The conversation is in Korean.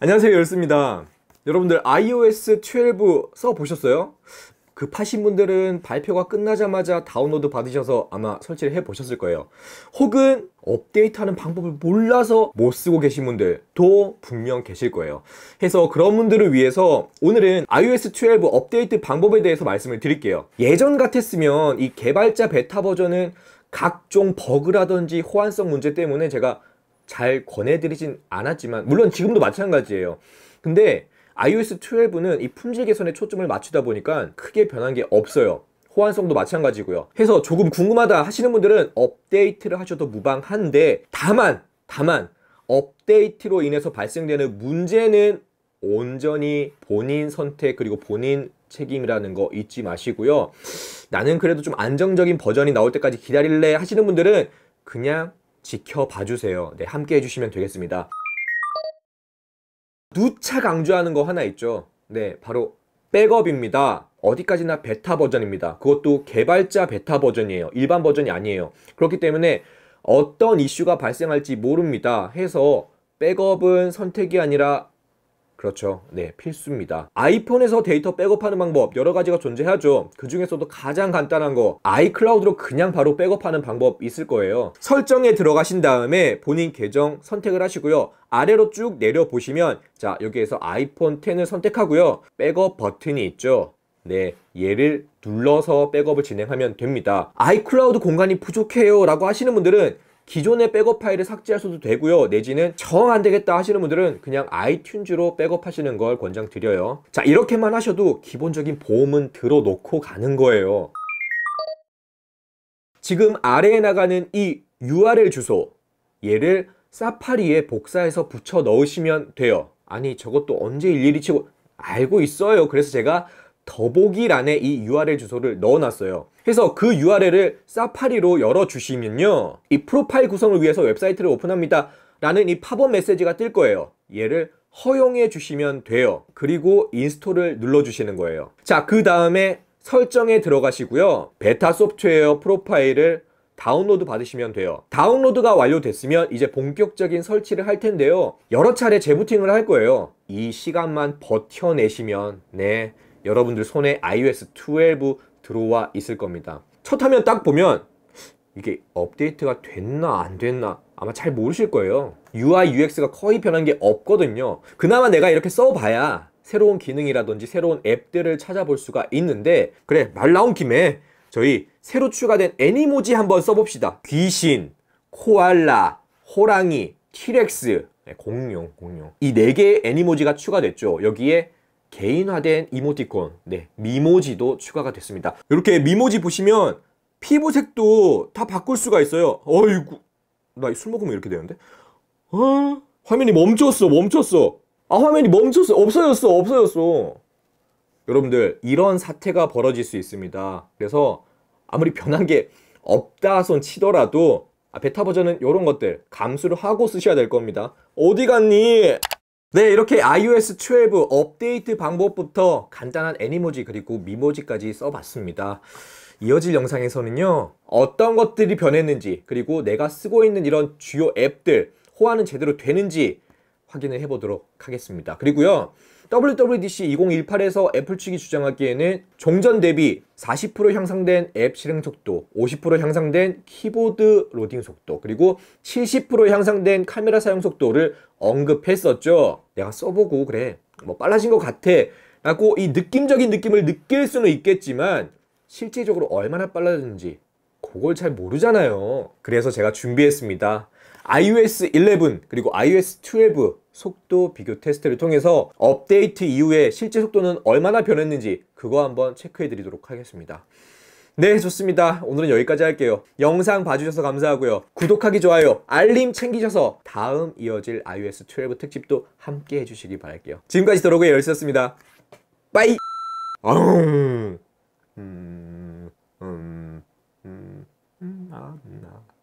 안녕하세요 열스입니다 여러분들 iOS 12 써보셨어요? 급하신 그 분들은 발표가 끝나자마자 다운로드 받으셔서 아마 설치를 해보셨을 거예요 혹은 업데이트하는 방법을 몰라서 못 쓰고 계신 분들도 분명 계실 거예요 해서 그런 분들을 위해서 오늘은 iOS 12 업데이트 방법에 대해서 말씀을 드릴게요 예전 같았으면 이 개발자 베타 버전은 각종 버그라든지 호환성 문제 때문에 제가 잘 권해드리진 않았지만 물론 지금도 마찬가지예요. 근데 iOS 12는 이 품질 개선에 초점을 맞추다 보니까 크게 변한 게 없어요. 호환성도 마찬가지고요. 해서 조금 궁금하다 하시는 분들은 업데이트를 하셔도 무방한데 다만 다만 업데이트로 인해서 발생되는 문제는 온전히 본인 선택 그리고 본인 책임이라는 거 잊지 마시고요. 나는 그래도 좀 안정적인 버전이 나올 때까지 기다릴래 하시는 분들은 그냥 지켜봐 주세요. 네, 함께 해주시면 되겠습니다. 누차 강조하는 거 하나 있죠. 네, 바로 백업입니다. 어디까지나 베타 버전입니다. 그것도 개발자 베타 버전이에요. 일반 버전이 아니에요. 그렇기 때문에 어떤 이슈가 발생할지 모릅니다. 해서 백업은 선택이 아니라 그렇죠. 네, 필수입니다. 아이폰에서 데이터 백업하는 방법 여러 가지가 존재하죠. 그 중에서도 가장 간단한 거 아이클라우드로 그냥 바로 백업하는 방법 있을 거예요. 설정에 들어가신 다음에 본인 계정 선택을 하시고요. 아래로 쭉 내려 보시면 자, 여기에서 아이폰 10을 선택하고요. 백업 버튼이 있죠. 네, 얘를 눌러서 백업을 진행하면 됩니다. 아이클라우드 공간이 부족해요 라고 하시는 분들은 기존의 백업 파일을 삭제하셔도 되고요. 내지는 정안 되겠다 하시는 분들은 그냥 아이튠즈로 백업하시는 걸 권장드려요. 자, 이렇게만 하셔도 기본적인 보험은 들어놓고 가는 거예요. 지금 아래에 나가는 이 URL 주소 얘를 사파리에 복사해서 붙여 넣으시면 돼요. 아니 저것도 언제 일일이 치고 알고 있어요. 그래서 제가 더보기란에 이 URL 주소를 넣어놨어요. 해서그 URL을 사파리로 열어주시면요. 이 프로파일 구성을 위해서 웹사이트를 오픈합니다. 라는 이 팝업 메시지가 뜰 거예요. 얘를 허용해 주시면 돼요. 그리고 인스톨을 눌러주시는 거예요. 자, 그 다음에 설정에 들어가시고요. 베타 소프트웨어 프로파일을 다운로드 받으시면 돼요. 다운로드가 완료됐으면 이제 본격적인 설치를 할 텐데요. 여러 차례 재부팅을 할 거예요. 이 시간만 버텨내시면 네 여러분들 손에 iOS 12 들어와 있을 겁니다. 첫 화면 딱 보면 이게 업데이트가 됐나 안 됐나 아마 잘 모르실 거예요. UI, UX가 거의 변한 게 없거든요. 그나마 내가 이렇게 써봐야 새로운 기능이라든지 새로운 앱들을 찾아볼 수가 있는데 그래 말 나온 김에 저희 새로 추가된 애니모지 한번 써봅시다. 귀신, 코알라, 호랑이, 티렉스, 네, 공룡, 공룡. 이 네 개의 애니모지가 추가됐죠. 여기에 개인화된 이모티콘, 네, 미모지도 추가가 됐습니다. 이렇게 미모지 보시면 피부색도 다 바꿀 수가 있어요. 어이구, 나 술 먹으면 이렇게 되는데? 어? 화면이 멈췄어, 멈췄어. 아, 화면이 멈췄어, 없어졌어, 없어졌어. 여러분들, 이런 사태가 벌어질 수 있습니다. 그래서 아무리 변한 게 없다 손 치더라도 아, 베타 버전은 이런 것들 감수를 하고 쓰셔야 될 겁니다. 어디 갔니? 네 이렇게 iOS 12 업데이트 방법부터 간단한 애니모지 그리고 미모지까지 써봤습니다 이어질 영상에서는요 어떤 것들이 변했는지 그리고 내가 쓰고 있는 이런 주요 앱들 호환은 제대로 되는지 확인을 해보도록 하겠습니다 그리고요 WWDC 2018에서 애플 측이 주장하기에는 종전 대비 40% 향상된 앱 실행 속도, 50% 향상된 키보드 로딩 속도, 그리고 70% 향상된 카메라 사용 속도를 언급했었죠. 내가 써보고 그래. 뭐 빨라진 것 같아. 라고 이 느낌적인 느낌을 느낄 수는 있겠지만 실질적으로 얼마나 빨라졌는지 그걸 잘 모르잖아요. 그래서 제가 준비했습니다. iOS 11 그리고 iOS 12 속도 비교 테스트를 통해서 업데이트 이후에 실제 속도는 얼마나 변했는지 그거 한번 체크해 드리도록 하겠습니다. 네 좋습니다 오늘은 여기까지 할게요 영상 봐주셔서 감사하고요 구독하기 좋아요 알림 챙기셔서 다음 이어질 iOS 12 특집도 함께 해주시기 바랄게요 지금까지 더러그의 열쇠였습니다 빠이 아웅 음, 음, 음, 음, 아, 음, 아.